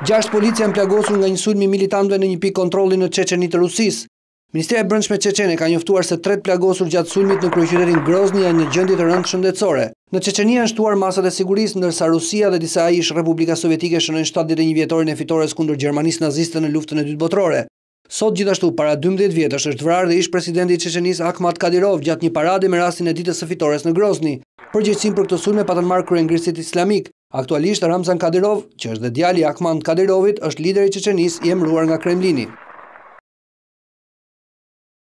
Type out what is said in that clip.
Gjashtë policia në plagosur nga një sulmi militantve në një pikë kontroli në Qeqeni të Rusis. Ministria e Brëndshme Qeqene ka njëftuar se tret plagosur gjatë sulmit në Grozni Groznia në gjëndit të rëndë shëndetsore. Në Qeqeni janë shtuar masat e siguris nërsa Rusia dhe disa ish Republika Sovjetike shënën 7 një vjetorin e fitores kundur Gjermanis naziste në luftën e dytë botrore. Sot gjithashtu, para 12 vjetës është vrar dhe ish presidenti Qeqenis Akmat Kadirov gjatë një parade me rastin e ditës së fitores në Grozni. Përgjithsim për këtë sunë me patanmarë kërën grisit islamik, Aktualisht, Ramzan Kadirov, që është dhe djali Akman Kadirovit, është lideri që qenis i emruar nga Kremlini.